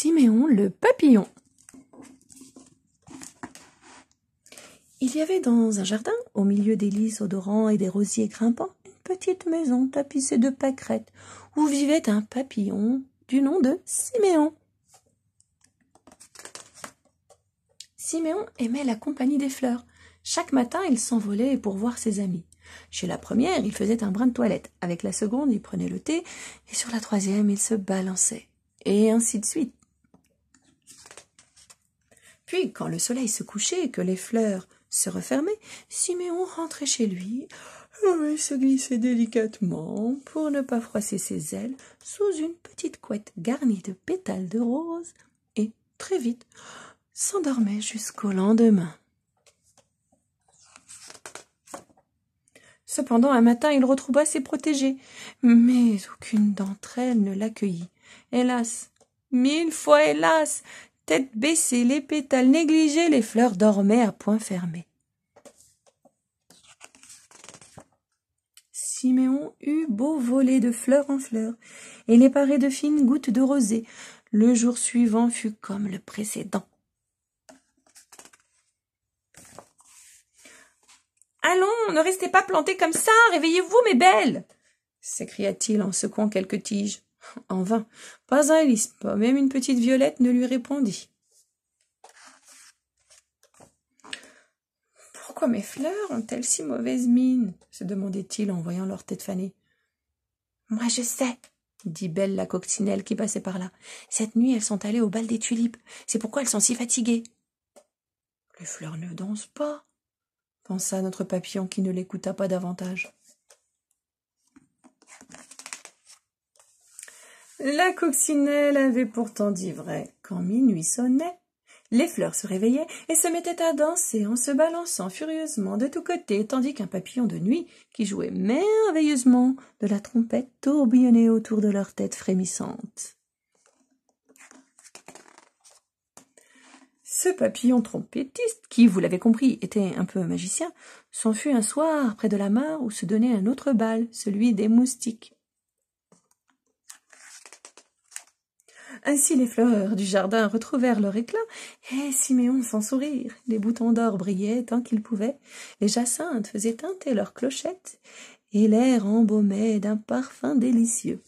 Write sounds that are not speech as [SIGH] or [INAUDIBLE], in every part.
Siméon le papillon. Il y avait dans un jardin, au milieu des lys odorants et des rosiers grimpants, une petite maison tapissée de pâquerettes, où vivait un papillon du nom de Siméon. Siméon aimait la compagnie des fleurs. Chaque matin, il s'envolait pour voir ses amis. Chez la première, il faisait un brin de toilette. Avec la seconde, il prenait le thé. Et sur la troisième, il se balançait. Et ainsi de suite. Puis, quand le soleil se couchait et que les fleurs se refermaient, Siméon rentrait chez lui et euh, se glissait délicatement pour ne pas froisser ses ailes sous une petite couette garnie de pétales de rose et, très vite, s'endormait jusqu'au lendemain. Cependant, un matin, il retrouva ses protégés, mais aucune d'entre elles ne l'accueillit. Hélas, mille fois hélas, tête baissée, les pétales négligés, les fleurs dormaient à point fermé. Siméon eut beau voler de fleur en fleur, et les parer de fines gouttes de rosée. Le jour suivant fut comme le précédent. Allons, ne restez pas plantés comme ça, réveillez-vous, mes belles s'écria-t-il en secouant quelques tiges. En vain. Pas un hélice, pas même une petite violette ne lui répondit. Pourquoi mes fleurs ont-elles si mauvaise mine se demandait-il en voyant leur tête fanée. Moi je sais, dit Belle la coccinelle qui passait par là. Cette nuit elles sont allées au bal des tulipes. C'est pourquoi elles sont si fatiguées. Les fleurs ne dansent pas, pensa notre papillon qui ne l'écouta pas davantage. La coccinelle avait pourtant dit vrai. Quand minuit sonnait, les fleurs se réveillaient et se mettaient à danser en se balançant furieusement de tous côtés, tandis qu'un papillon de nuit, qui jouait merveilleusement de la trompette, tourbillonnait autour de leur tête frémissante. Ce papillon trompettiste, qui, vous l'avez compris, était un peu magicien, s'enfuit un soir près de la mare où se donnait un autre bal, celui des moustiques. Ainsi les fleurs du jardin retrouvèrent leur éclat, et Siméon sans sourire, les boutons d'or brillaient tant qu'ils pouvaient, les jacinthes faisaient teinter leurs clochettes, et l'air embaumait d'un parfum délicieux.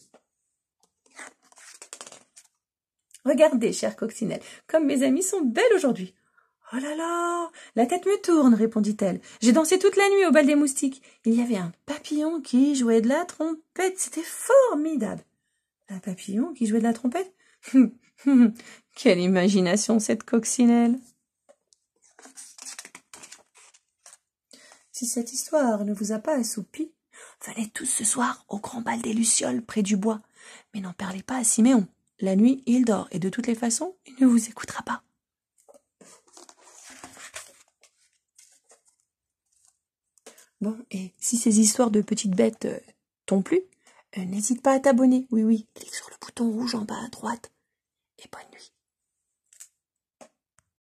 Regardez, chère coccinelle, comme mes amis sont belles aujourd'hui. Oh là là. La tête me tourne, répondit elle. J'ai dansé toute la nuit au bal des moustiques. Il y avait un papillon qui jouait de la trompette. C'était formidable. Un papillon qui jouait de la trompette? [LAUGHS] Quelle imagination cette coccinelle Si cette histoire ne vous a pas assoupi, venez tous ce soir au grand bal des Lucioles près du bois. Mais n'en parlez pas à Siméon. La nuit, il dort et de toutes les façons, il ne vous écoutera pas. Bon, et si ces histoires de petites bêtes euh, t'ont plu, euh, n'hésite pas à t'abonner, oui oui, clique sur le bouton rouge en bas à droite. Et bonne nuit.